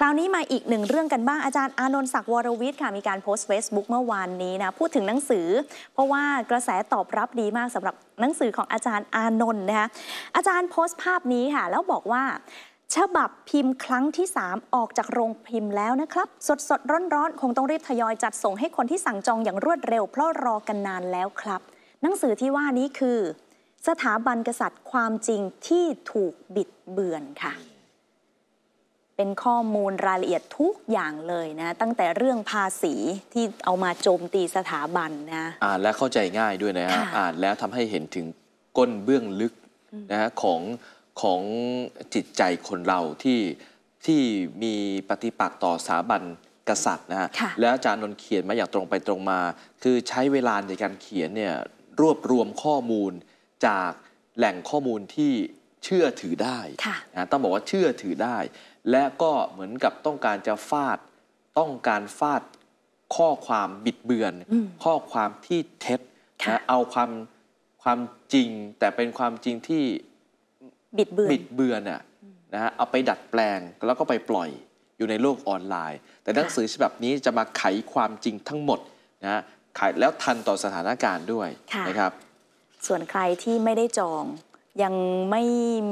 คราวนี้มาอีกหนึ่งเรื่องกันบ้าง อาจารย์อานนท์ศักดิ์วรวิทย์ค่ะ มีการโพสต์ Facebook เมื่อวานนี้นะพูดถึงหนังสือ เพราะว่ากระแสตอบรับดีมากสำหรับหนังสือของอาจารย์อานนท์นะคะอาจารย์โพสต์ภาพนี้ค่ะ แล้วบอกว่าฉบับพิมพ์ ครั้งที่ 3 ออกจากโรงพิมพ์แล้วนะครับ สดสดร้อนร้อนคงต้องรีบทยอยจัดส่งให้คนที่สั่งจองอย่างรวดเร็วเพราะรอกันนานแล้วครับ หนังสือที่ว่านี้คือ สถาบันกษัตริย์ความจริงที่ถูกบิดเบือนค่ะเป็นข้อมูลรายละเอียดทุกอย่างเลยนะตั้งแต่เรื่องภาษีที่เอามาโจมตีสถาบันนะอ่านและเข้าใจง่ายด้วยนะฮะอ่านแล้วทำให้เห็นถึงก้นเบื้องลึกนะฮะของของจิตใจคนเราที่ที่มีปฏิปักษ์ต่อสถาบันกษัตริย์นะฮะแล้วอาจารย์นนเขียนมาอย่างตรงไปตรงมา คือใช้เวลาในการเขียนเนี่ยรวบรวมข้อมูลจากแหล่งข้อมูลที่เชื่อถือได้นะต้องบอกว่าเชื่อถือได้ และก็เหมือนกับต้องการจะฟาด ต้องการฟาดข้อความบิดเบือน ข้อความที่เท็จนะเอาความความจริงแต่เป็นความจริงที่บิดเบือนน่ะนะฮะเอาไปดัดแปลงแล้วก็ไปปล่อยอยู่ในโลกออนไลน์ แต่หนังสือฉบับนี้จะมาไขความจริงทั้งหมดนะ ไขแล้วทันต่อสถานการณ์ด้วยนะครับ ส่วนใครที่ไม่ได้จองยังไม่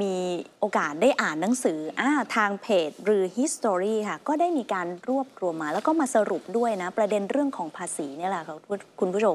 มีโอกาสได้อ่านหนังสืออทางเพจหรือ History ค่ะ ก็ได้มีการรวบรวมมา แล้วก็มาสรุปด้วยนะ ประเด็นเรื่องของภาษีเนี่ยแหละค่ะคุณผู้ชม